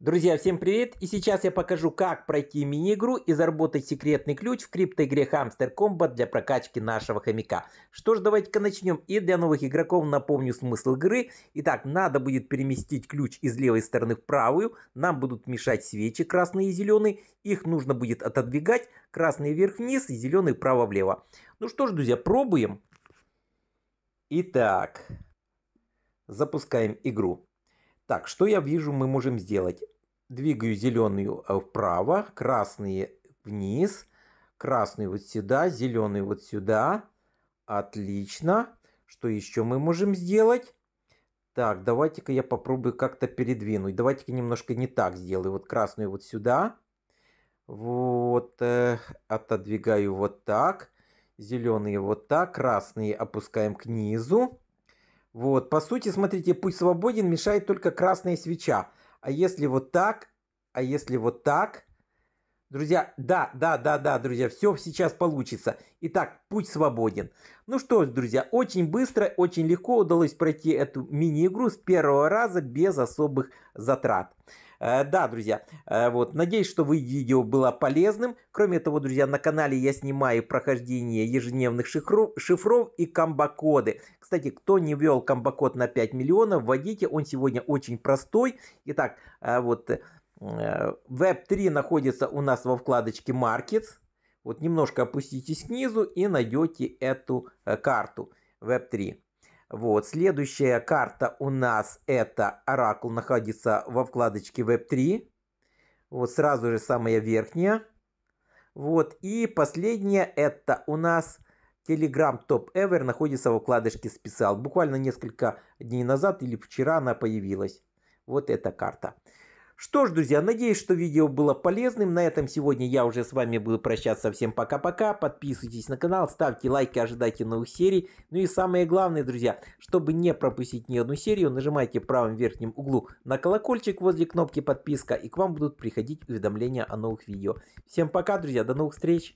Друзья, всем привет! И сейчас я покажу, как пройти мини-игру и заработать секретный ключ в криптоигре Hamster Combat для прокачки нашего хомяка. Что ж, давайте-ка начнем. И для новых игроков напомню смысл игры. Итак, надо будет переместить ключ из левой стороны в правую. Нам будут мешать свечи красные и зеленые. Их нужно будет отодвигать. Красные вверх-вниз и зеленые вправо-влево. Ну что ж, друзья, пробуем. Итак, запускаем игру. Так, что я вижу, мы можем сделать. Двигаю зеленую э, вправо, красные вниз, красный вот сюда, зеленый вот сюда. Отлично. Что еще мы можем сделать? Так, давайте-ка я попробую как-то передвинуть. Давайте-ка немножко не так сделаю. Вот красную вот сюда. Вот, э, отодвигаю вот так. Зеленые вот так. Красные опускаем к низу. Вот, по сути, смотрите, путь свободен мешает только красная свеча. А если вот так, а если вот так, Друзья, да, да, да, да, друзья, все сейчас получится. Итак, путь свободен. Ну что ж, друзья, очень быстро, очень легко удалось пройти эту мини-игру с первого раза без особых затрат. Э, да, друзья, э, вот, надеюсь, что вы видео было полезным. Кроме того, друзья, на канале я снимаю прохождение ежедневных шифров, шифров и комбокоды. Кстати, кто не ввел комбокод на 5 миллионов, вводите, он сегодня очень простой. Итак, э, вот, Web 3 э, находится у нас во вкладочке Markets. Вот немножко опуститесь снизу и найдете эту э, карту Web 3. Вот, следующая карта у нас это Oracle, находится во вкладочке Web 3. Вот сразу же самая верхняя. Вот, и последняя это у нас Telegram Top Ever находится во вкладочке Special. Буквально несколько дней назад или вчера она появилась. Вот эта карта. Что ж, друзья, надеюсь, что видео было полезным. На этом сегодня я уже с вами буду прощаться. Всем пока-пока. Подписывайтесь на канал, ставьте лайки, ожидайте новых серий. Ну и самое главное, друзья, чтобы не пропустить ни одну серию, нажимайте в правом верхнем углу на колокольчик возле кнопки подписка, и к вам будут приходить уведомления о новых видео. Всем пока, друзья, до новых встреч!